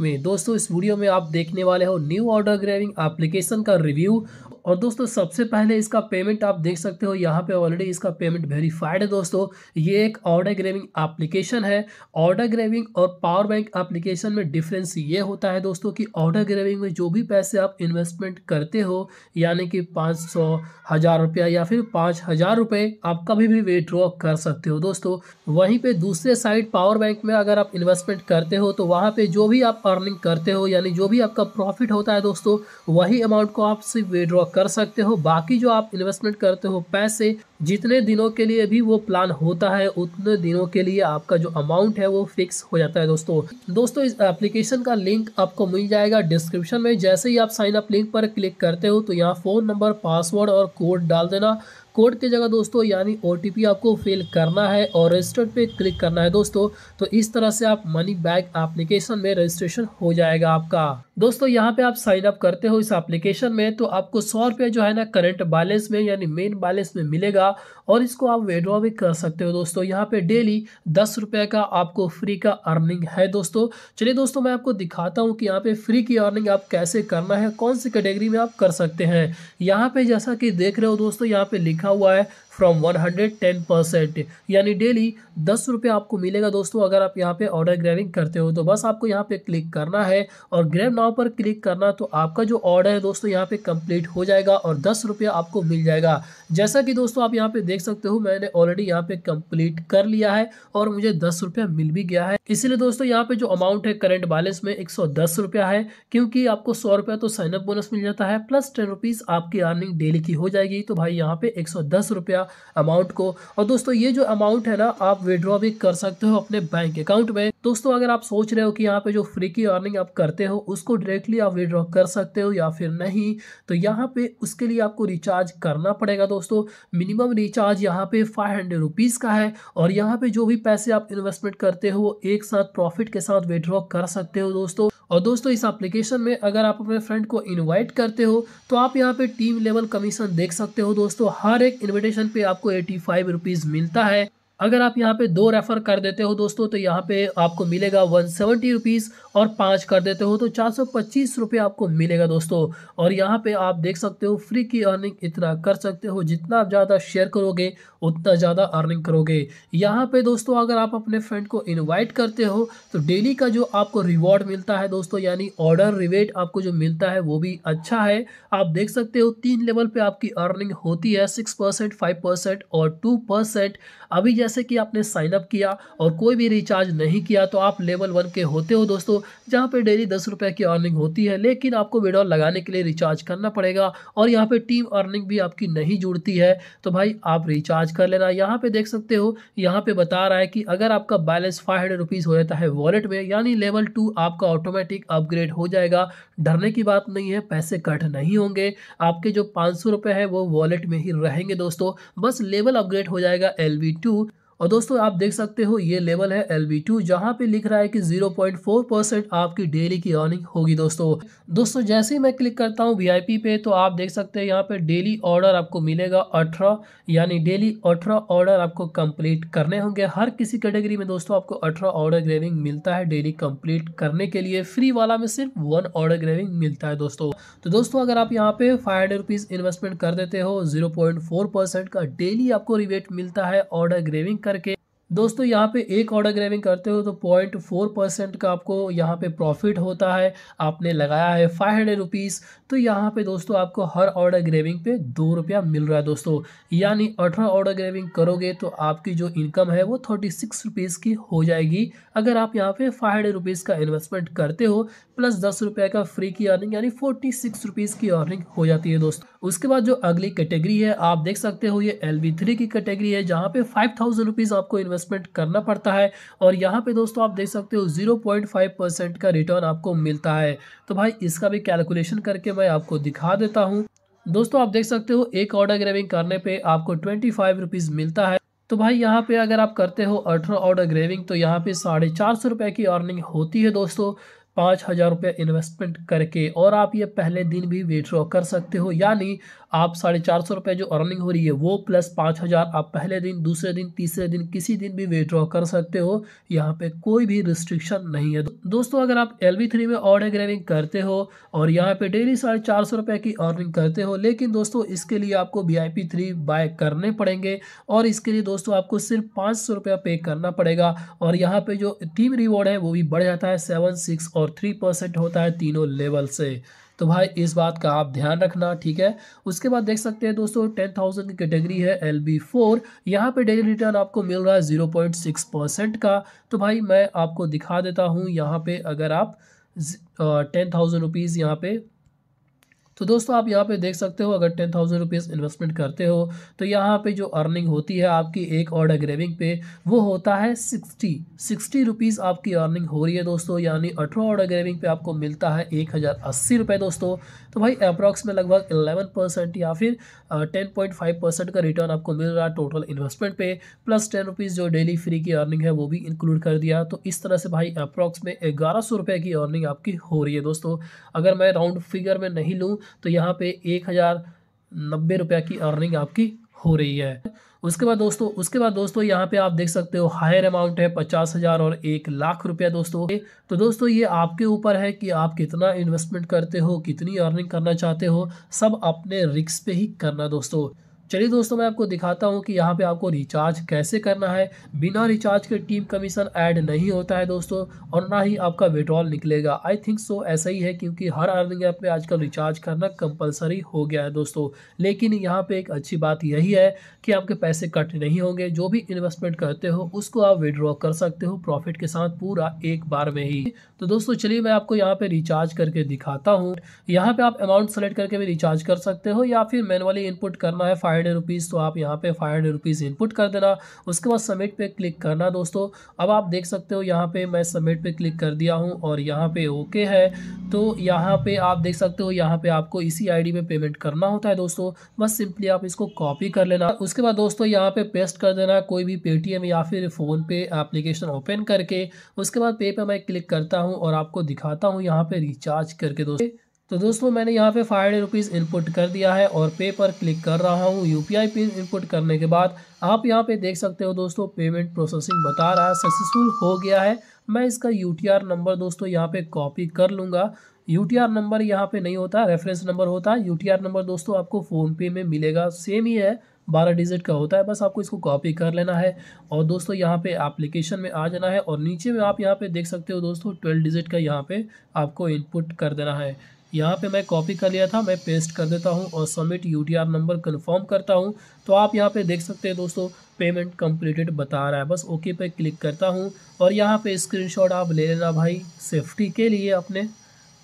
में दोस्तों इस वीडियो में आप देखने वाले हो न्यू ऑर्डर ग्रेविंग एप्लीकेशन का रिव्यू और दोस्तों सबसे पहले इसका पेमेंट आप देख सकते हो यहाँ पे ऑलरेडी इसका पेमेंट वेरीफाइड है दोस्तों ये एक ऑर्डर ग्रेविंग एप्लीकेशन है ऑर्डर ग्रेविंग और पावर बैंक एप्लीकेशन में डिफरेंस ये होता है दोस्तों कि ऑर्डर ग्रेविंग में जो भी पैसे आप इन्वेस्टमेंट करते हो यानी कि पाँच सौ हज़ार रुपया या फिर पाँच हज़ार रुपये आप कभी भी विड्रॉ कर सकते हो दोस्तों वहीं पर दूसरे साइड पावर बैंक में अगर आप इन्वेस्टमेंट करते हो तो वहाँ पर जो भी आप अर्निंग करते हो यानी जो भी आपका प्रॉफिट होता है दोस्तों वही अमाउंट को आप सिर्फ विड्रॉ कर सकते हो बाकी जो आप इन्वेस्टमेंट करते हो पैसे जितने दिनों के लिए भी वो प्लान होता है उतने दिनों के लिए आपका जो अमाउंट है वो फिक्स हो जाता है दोस्तों दोस्तों इस एप्लीकेशन का लिंक आपको मिल जाएगा डिस्क्रिप्शन में जैसे ही आप साइन अप लिंक पर क्लिक करते हो तो यहाँ फ़ोन नंबर पासवर्ड और कोड डाल देना कोड की जगह दोस्तों यानी ओ आपको फिल करना है और रजिस्टर पे क्लिक करना है दोस्तों तो इस तरह से आप मनी बैग एप्लीकेशन में रजिस्ट्रेशन हो जाएगा आपका दोस्तों यहाँ पे आप साइन अप करते हो इस एप्लीकेशन में तो आपको सौ रुपये जो है ना करंट बैलेंस में यानी मेन बैलेंस में मिलेगा और इसको आप विड्रॉ भी कर सकते हो दोस्तों यहाँ पे डेली दस रुपये का आपको फ्री का अर्निंग है दोस्तों चलिए दोस्तों मैं आपको दिखाता हूँ कि यहाँ पे फ्री की अर्निंग आप कैसे करना है कौन सी कैटेगरी में आप कर सकते हैं यहाँ पे जैसा कि देख रहे हो दोस्तों यहाँ पे लिखा how I फ्रॉम 110 परसेंट यानी डेली दस रुपये आपको मिलेगा दोस्तों अगर आप यहाँ पे ऑर्डर ग्रैबिंग करते हो तो बस आपको यहाँ पे क्लिक करना है और ग्रैब नाव पर क्लिक करना तो आपका जो ऑर्डर है दोस्तों यहाँ पे कंप्लीट हो जाएगा और दस रुपया आपको मिल जाएगा जैसा कि दोस्तों आप यहाँ पे देख सकते हो मैंने ऑलरेडी यहाँ पे कंप्लीट कर लिया है और मुझे दस रुपया मिल भी गया है इसलिए दोस्तों यहाँ पे जो अमाउंट है करेंट बैलेंस में एक सौ दस रुपया है क्योंकि आपको सौ रुपया तो साइनअप बोनस मिल जाता है प्लस टेन रुपीज़ आपकी अर्निंग डेली की हो जाएगी तो भाई यहाँ पे एक सौ दस रुपया अमाउंट को और दोस्तों ये जो अमाउंट है ना आप विड्रॉ भी कर सकते हो अपने बैंक अकाउंट में दोस्तों अगर आप सोच रहे हो कि यहाँ पे जो फ्री की अर्निंग आप करते हो उसको डायरेक्टली आप विड्रॉ कर सकते हो या फिर नहीं तो यहाँ पे उसके लिए आपको रिचार्ज करना पड़ेगा दोस्तों मिनिमम रिचार्ज यहाँ पे फाइव हंड्रेड रुपीज़ का है और यहाँ पे जो भी पैसे आप इन्वेस्टमेंट करते हो वो एक साथ प्रॉफिट के साथ विड्रॉ कर सकते हो दोस्तों और दोस्तों इस एप्लीकेशन में अगर आप अपने फ्रेंड को इनवाइट करते हो तो आप यहाँ पे टीम लेवल कमीशन देख सकते हो दोस्तों हर एक इन्विटेशन पे आपको एटी फाइव रुपीज़ मिलता है अगर आप यहाँ पे दो रेफ़र कर देते हो दोस्तों तो यहाँ पे आपको मिलेगा वन सेवेंटी रुपीज़ और पाँच कर देते हो तो चार सौ पच्चीस रुपये आपको मिलेगा दोस्तों और यहाँ पे आप देख सकते हो फ्री की अर्निंग इतना कर सकते हो जितना आप ज़्यादा शेयर करोगे उतना ज़्यादा अर्निंग करोगे यहाँ पे दोस्तों अगर आप अपने फ्रेंड को इन्वाइट करते हो तो डेली का जो आपको रिवॉर्ड मिलता है दोस्तों यानी ऑर्डर रिवेट आपको जो मिलता है वो भी अच्छा है आप देख सकते हो तीन लेवल पर आपकी अर्निंग होती है सिक्स परसेंट फाइव परसेंट और टू परसेंट अभी जैसे कि आपने साइनअप किया और कोई भी रिचार्ज नहीं किया तो आप लेवल वन के होते हो दोस्तों जहाँ पर डेली दस रुपये की अर्निंग होती है लेकिन आपको विड्रॉल लगाने के लिए रिचार्ज करना पड़ेगा और यहाँ पर टीम अर्निंग भी आपकी नहीं जुड़ती है तो भाई आप रिचार्ज कर लेना यहाँ पर देख सकते हो यहाँ पर बता रहा है कि अगर आपका बैलेंस फाइव हंड्रेड रुपीज़ हो जाता है वॉलेट में यानी लेवल टू आपका ऑटोमेटिक अपग्रेड हो जाएगा डरने की बात नहीं है पैसे कट नहीं होंगे आपके जो पाँच सौ रुपये है वो वॉलेट में ही रहेंगे दोस्तों बस लेवल अपग्रेड हो जाएगा एल वी 2022 और दोस्तों आप देख सकते हो ये लेवल है एल बी टू जहाँ पे लिख रहा है कि जीरो पॉइंट फोर परसेंट आपकी डेली की अर्निंग होगी दोस्तों दोस्तों जैसे ही मैं क्लिक करता हूँ वी आई पी पे तो आप देख सकते हैं यहाँ पे डेली ऑर्डर आपको मिलेगा अठारह यानी डेली अठारह ऑर्डर आपको कंप्लीट करने होंगे हर किसी कैटेगरी में दोस्तों आपको अठारह ऑर्डर ग्रेविंग मिलता है डेली कंप्लीट करने के लिए फ्री वाला में सिर्फ वन ऑर्डर ग्रेविंग मिलता है दोस्तों तो दोस्तों अगर आप यहाँ पे फाइव हंड्रेड रुपीज़ इन्वेस्टमेंट कर देते हो जीरो पॉइंट फोर परसेंट का डेली आपको रिवेट मिलता है ऑर्डर ग्रेविंग का करके दोस्तों यहाँ पे एक ऑर्डर ग्रेविंग करते हो तो पॉइंट फोर परसेंट का आपको यहाँ पे प्रॉफिट होता है आपने लगाया है फाइव हंड्रेड रुपीज़ तो यहाँ पे दोस्तों आपको हर ऑर्डर ग्रेविंग पे दो रुपया मिल रहा है दोस्तों यानी अठारह ऑर्डर ग्रेविंग करोगे तो आपकी जो इनकम है वो थर्टी सिक्स रुपीज़ की हो जाएगी अगर आप यहाँ पर फाइव हंड्रेड का इन्वेस्टमेंट करते हो प्लस दस का फ्री की अर्निंग यानी फोर्टी सिक्स की अर्निंग हो जाती है दोस्तों उसके बाद जो अगली कैटेगरी है आप देख सकते हो ये एल थ्री की कैटेगरी है जहाँ पे फाइव थाउजेंड रुपीज़ आपको इन्वेस्टमेंट करना पड़ता है और यहाँ पे दोस्तों आप देख सकते हो जीरो पॉइंट फाइव परसेंट का रिटर्न आपको मिलता है तो भाई इसका भी कैलकुलेशन करके मैं आपको दिखा देता हूँ दोस्तों आप देख सकते हो एक ऑर्डर ग्रेविंग करने पे आपको ट्वेंटी फाइव रुपीज़ मिलता है तो भाई यहाँ पे अगर आप करते हो अठारह ऑर्डर ग्रेविंग तो यहाँ पे साढ़े चार सौ रुपये की अर्निंग होती है दोस्तों पाँच हज़ार रुपये इन्वेस्टमेंट करके और आप ये पहले दिन भी विड्रॉ कर सकते हो यानी आप साढ़े चार सौ रुपये जो अर्निंग हो रही है वो प्लस पाँच हज़ार आप पहले दिन दूसरे दिन तीसरे दिन किसी दिन भी विड्रॉ कर सकते हो यहाँ पे कोई भी रिस्ट्रिक्शन नहीं है दोस्तों अगर आप एल थ्री में ऑर्डर ग्रेविंग करते हो और यहाँ पे डेली साढ़े चार सौ रुपये की अर्निंग करते हो लेकिन दोस्तों इसके लिए आपको V I P three buy करने पड़ेंगे और इसके लिए दोस्तों आपको सिर्फ पाँच सौ रुपया पे करना पड़ेगा और यहाँ पर जो टीम रिवॉर्ड है वो भी बढ़ जाता है सेवन सिक्स और थ्री परसेंट होता है तीनों लेवल से तो भाई इस बात का आप ध्यान रखना ठीक है उसके बाद देख सकते हैं दोस्तों टेन थाउजेंड की कैटेगरी है एल बी फोर यहाँ पर डेली रिटर्न आपको मिल रहा है ज़ीरो पॉइंट सिक्स परसेंट का तो भाई मैं आपको दिखा देता हूँ यहाँ पे अगर आप टेन थाउजेंड रुपीज़ यहाँ पर तो दोस्तों आप यहाँ पे देख सकते हो अगर टेन थाउजेंड रुपीज़ इन्वेस्टमेंट करते हो तो यहाँ पे जो अर्निंग होती है आपकी एक ऑर्डर ग्रेविंग पे वो होता है सिक्सटी सिक्सटी रुपीज़ आपकी अर्निंग हो रही है दोस्तों यानी अठारह ऑर्डर ग्रेविंग पे आपको मिलता है एक हज़ार अस्सी रुपये दोस्तों तो भाई अप्रॉक्स में लगभग एलेवन परसेंट या फिर टेन पॉइंट फाइव परसेंट का रिटर्न आपको मिल रहा है टोटल इन्वेस्टमेंट पे प्लस टेन रुपीज़ जो डेली फ्री की अर्निंग है वो भी इंक्लूड कर दिया तो इस तरह से भाई अप्रॉक्स में ग्यारह सौ रुपये की अर्निंग आपकी हो रही है दोस्तों अगर मैं राउंड फिगर में नहीं लूँ तो यहाँ पे एक हज़ार नब्बे रुपया की अर्निंग आपकी हो रही है उसके बाद दोस्तों उसके बाद दोस्तों यहाँ पे आप देख सकते हो हायर अमाउंट है पचास हज़ार और एक लाख रुपया दोस्तों तो दोस्तों ये आपके ऊपर है कि आप कितना इन्वेस्टमेंट करते हो कितनी अर्निंग करना चाहते हो सब अपने रिक्स पे ही करना दोस्तों चलिए दोस्तों मैं आपको दिखाता हूँ कि यहाँ पे आपको रिचार्ज कैसे करना है बिना रिचार्ज के टीम कमीशन ऐड नहीं होता है दोस्तों और ना ही आपका विड्रॉल निकलेगा आई थिंक सो ऐसा ही है क्योंकि हर अर्निंग ऐप में आजकल रिचार्ज करना कंपलसरी हो गया है दोस्तों लेकिन यहाँ पर एक अच्छी बात यही है कि आपके पैसे कट नहीं होंगे जो भी इन्वेस्टमेंट करते हो उसको आप विड्रॉ कर सकते हो प्रॉफिट के साथ पूरा एक बार में ही तो दोस्तों चलिए मैं आपको यहाँ पर रिचार्ज करके दिखाता हूँ यहाँ पर आप अमाउंट सेलेक्ट करके भी रिचार्ज कर सकते हो या फिर मैनुअली इनपुट करना है फाइव हंड्रेड रुपीज़ तो आप यहाँ पे फाइव हंड्रेड रुपीज़ इनपुट कर देना उसके बाद सबमिट पे क्लिक करना दोस्तों अब आप देख सकते हो यहाँ पे मैं सबमिट पे क्लिक कर दिया हूँ और यहाँ पे ओके है तो यहाँ पे आप देख सकते हो यहाँ पे आपको इसी आईडी पे पेमेंट करना होता है दोस्तों बस सिंपली आप इसको कॉपी कर लेना उसके बाद दोस्तों यहाँ पे पेस्ट कर देना कोई भी पेटीएम या फिर फ़ोन पे एप्लीकेशन ओपन करके उसके बाद पे पर मैं क्लिक करता हूँ और आपको दिखाता हूँ यहाँ पे रिचार्ज करके दोस्तों तो दोस्तों मैंने यहाँ पे फाइव हंड्रेड रुपीज़ इनपुट कर दिया है और पे पर क्लिक कर रहा हूँ U P I pin input करने के बाद आप यहाँ पे देख सकते हो दोस्तों पेमेंट प्रोसेसिंग बता रहा है सक्सेसफुल हो गया है मैं इसका यू टी आर नंबर दोस्तों यहाँ पे कॉपी कर लूँगा यू टी आर नंबर यहाँ पे नहीं होता रेफरेंस नंबर होता है यू टी आर नंबर दोस्तों आपको फ़ोनपे में मिलेगा सेम ही है बारह डिजिट का होता है बस आपको इसको कॉपी कर लेना है और दोस्तों यहाँ पे एप्लीकेशन में आ जाना है और नीचे में आप यहाँ पे देख सकते हो दोस्तों ट्वेल्व डिजिट का यहाँ पे आपको इनपुट कर देना है यहाँ पे मैं कॉपी कर लिया था मैं पेस्ट कर देता हूँ और सबमिट यू नंबर कन्फर्म करता हूँ तो आप यहाँ पे देख सकते हैं दोस्तों पेमेंट कंप्लीटेड बता रहा है बस ओके पे क्लिक करता हूँ और यहाँ पे स्क्रीनशॉट आप ले लेना भाई सेफ्टी के लिए अपने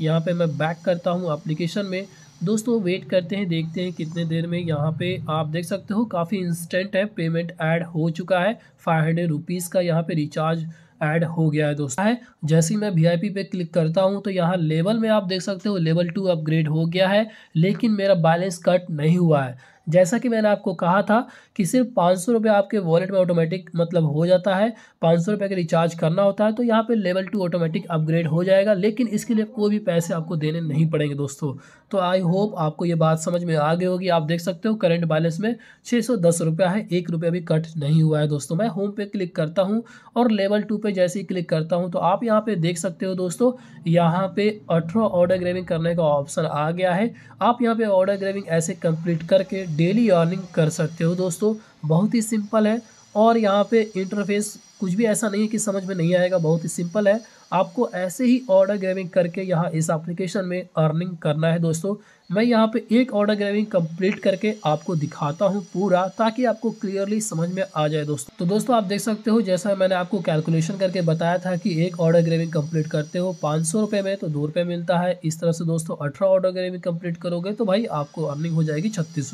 यहाँ पे मैं बैक करता हूँ अप्लीकेशन में दोस्तों वेट करते हैं देखते हैं कितने देर में यहाँ पे आप देख सकते हो काफ़ी इंस्टेंट है पेमेंट ऐड हो चुका है फाइव हंड्रेड रुपीज़ का यहाँ पे रिचार्ज ऐड हो गया है दोस्तों है जैसे ही मैं वी पे क्लिक करता हूँ तो यहाँ लेवल में आप देख सकते हो लेवल टू अपग्रेड हो गया है लेकिन मेरा बैलेंस कट नहीं हुआ है जैसा कि मैंने आपको कहा था कि सिर्फ पाँच सौ रुपये आपके वॉलेट में ऑटोमेटिक मतलब हो जाता है पाँच सौ रुपये का रिचार्ज करना होता है तो यहाँ पे लेवल टू ऑटोमेटिक अपग्रेड हो जाएगा लेकिन इसके लिए कोई भी पैसे आपको देने नहीं पड़ेंगे दोस्तों तो आई होप आपको ये बात समझ में आ गई होगी आप देख सकते हो करेंट बैलेंस में छः सौ दस रुपया है एक रुपया भी कट नहीं हुआ है दोस्तों मैं होम पे क्लिक करता हूँ और लेवल टू पर जैसे ही क्लिक करता हूँ तो आप यहाँ पर देख सकते हो दोस्तों यहाँ पर अठारह ऑर्डर ग्रेविंग करने का ऑप्शन आ गया है आप यहाँ पर ऑर्डर ग्रेविंग ऐसे कंप्लीट करके डेली अर्निंग कर सकते हो दोस्तों बहुत ही सिंपल है और यहाँ पे इंटरफेस कुछ भी ऐसा नहीं है कि समझ में नहीं आएगा बहुत ही सिंपल है आपको ऐसे ही ऑर्डर ग्रेविंग करके यहाँ इस एप्लीकेशन में अर्निंग करना है दोस्तों मैं यहाँ पे एक ऑर्डर ग्रेविंग कंप्लीट करके आपको दिखाता हूँ पूरा ताकि आपको क्लियरली समझ में आ जाए दोस्तों तो दोस्तों आप देख सकते हो जैसा मैंने आपको कैलकुलेशन करके बताया था कि एक ऑर्डर ग्रेविंग कंप्लीट करते हो पाँच सौ रुपये में तो दो रुपये मिलता है इस तरह से दोस्तों अठारह ऑर्डर ग्रेविंग कम्प्लीट करोगे तो भाई आपको अर्निंग हो जाएगी छत्तीस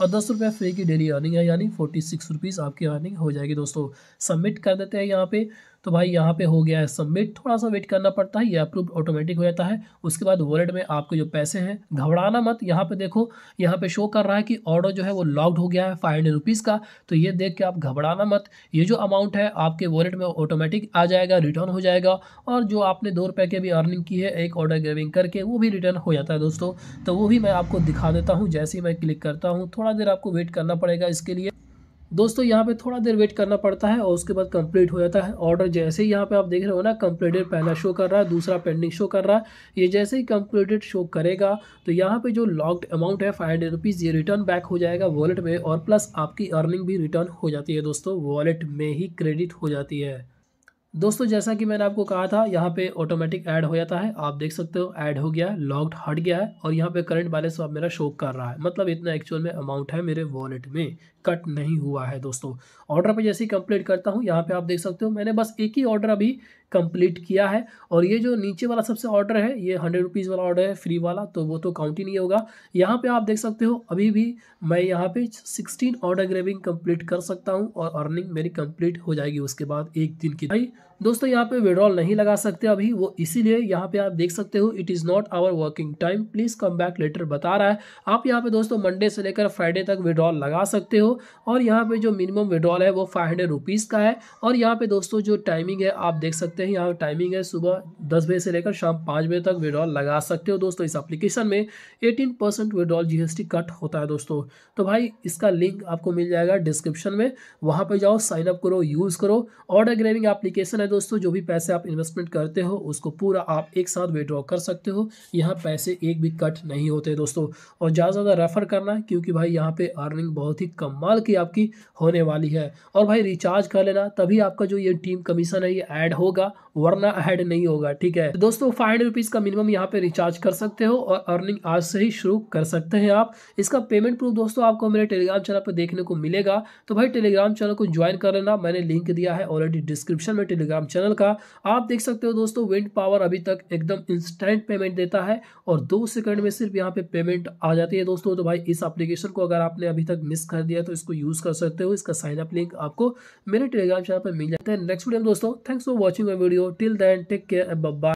और दस रुपये फ्री की डेली अर्निंग है यानी फोर्टी सिक्स रुपीज़ आपकी अर्निंग हो जाएगी दोस्तों सबमिट कर देते हैं यहाँ पे तो भाई यहाँ पे हो गया है सबमिट थोड़ा सा वेट करना पड़ता है ये अप्रूव ऑटोमेटिक हो जाता है उसके बाद वॉलेट में आपके जो पैसे हैं घबराना मत यहाँ पे देखो यहाँ पे शो कर रहा है कि ऑर्डर जो है वो लॉक्ड हो गया है फाइव हंड्रेड रुपीज़ का तो ये देख के आप घबराना मत ये जो अमाउंट है आपके वॉलेट में ऑटोमेटिक आ जाएगा रिटर्न हो जाएगा और जो आपने दो रुपये की भी अर्निंग की है एक ऑर्डर ग्रेविंग करके वो भी रिटर्न हो जाता है दोस्तों तो वो भी मैं आपको दिखा देता हूँ जैसे ही मैं क्लिक करता हूँ थोड़ा देर आपको वेट करना पड़ेगा इसके लिए दोस्तों यहाँ पे थोड़ा देर वेट करना पड़ता है और उसके बाद कंप्लीट हो जाता है ऑर्डर जैसे ही यहाँ पे आप देख रहे हो ना कंप्लीटेड पहला शो कर रहा है दूसरा पेंडिंग शो कर रहा है ये जैसे ही कंप्लीटेड शो करेगा तो यहाँ पे जो लॉक्ड अमाउंट है फाइव हंड्रेड रुपीज़ ये रिटर्न बैक हो जाएगा वॉलेट में और प्लस आपकी अर्निंग भी रिटर्न हो जाती है दोस्तों वॉलेट में ही क्रेडिट हो जाती है दोस्तों जैसा कि मैंने आपको कहा था यहाँ पे ऑटोमेटिक ऐड हो जाता है आप देख सकते हो ऐड हो गया है लॉक्ड हट गया है और यहाँ पे करंट बैलेंस अब मेरा शोक कर रहा है मतलब इतना एक्चुअल में अमाउंट है मेरे वॉलेट में कट नहीं हुआ है दोस्तों ऑर्डर पे जैसे ही कंप्लीट करता हूँ यहाँ पे आप देख सकते हो मैंने बस एक ही ऑर्डर अभी कंप्लीट किया है और ये जो नीचे वाला सबसे ऑर्डर है ये हंड्रेड रुपीज़ वाला ऑर्डर है फ्री वाला तो वो तो काउंट ही नहीं होगा यहाँ पे आप देख सकते हो अभी भी मैं यहाँ पे सिक्सटीन ऑर्डर ग्रेविंग कंप्लीट कर सकता हूँ और अर्निंग मेरी कंप्लीट हो जाएगी उसके बाद एक दिन की भाई दोस्तों यहाँ पे विड्रॉल नहीं लगा सकते अभी वो इसीलिए यहाँ पे आप देख सकते हो it is not our working time please come back later बता रहा है आप यहाँ पे दोस्तों मंडे से लेकर फ्राइडे तक विड्रॉल लगा सकते हो और यहाँ पे जो मिनिमम विड्रॉल है वो फाइव हंड्रेड रुपीज़ का है और यहाँ पे दोस्तों जो टाइमिंग है आप देख सकते हैं यहाँ टाइमिंग है सुबह दस बजे से लेकर शाम पाँच बजे तक विड्रॉल लगा सकते हो दोस्तों इस अप्लीकेशन में एटीन परसेंट विड्रॉल जी कट होता है दोस्तों तो भाई इसका लिंक आपको मिल जाएगा डिस्क्रिप्शन में वहाँ पर जाओ साइनअप करो यूज़ करो ऑर्डर ग्रेविंग एप्लीकेशन है है दोस्तों जो भी पैसे आप इन्वेस्टमेंट करते हो उसको पूरा आप एक साथ विड्रॉ कर सकते हो यहाँ पैसे एक भी कट नहीं होते दोस्तों और ज़्यादा ज़्यादा रेफ़र करना क्योंकि भाई यहाँ पे अर्निंग बहुत ही कमाल की आपकी होने वाली है और भाई रिचार्ज कर लेना तभी आपका जो ये टीम कमीशन है ये ऐड होगा वरना ऐड नहीं होगा ठीक है दोस्तों फाइव का मिनिमम यहाँ पर रिचार्ज कर सकते हो और अर्निंग आज से ही शुरू कर सकते हैं आप इसका पेमेंट प्रूफ दोस्तों आपको मेरे टेलीग्राम चैनल पर देखने को मिलेगा तो भाई टेलीग्राम चैनल को ज्वाइन कर लेना मैंने लिंक दिया है ऑलरेडी डिस्क्रिप्शन में टेलीग्राम टेलीग्राम चैनल का आप देख सकते हो दोस्तों विंड पावर अभी तक एकदम इंस्टेंट पेमेंट देता है और दो सेकंड में सिर्फ यहाँ पे पेमेंट आ जाती है दोस्तों तो भाई इस एप्लीकेशन को अगर आपने अभी तक मिस कर दिया तो इसको यूज़ कर सकते हो इसका साइन अप लिंक आपको मेरे टेलीग्राम चैनल पर मिल जाता है नेक्स्ट वीडियो दोस्तों thanks for watching my video till then take care bye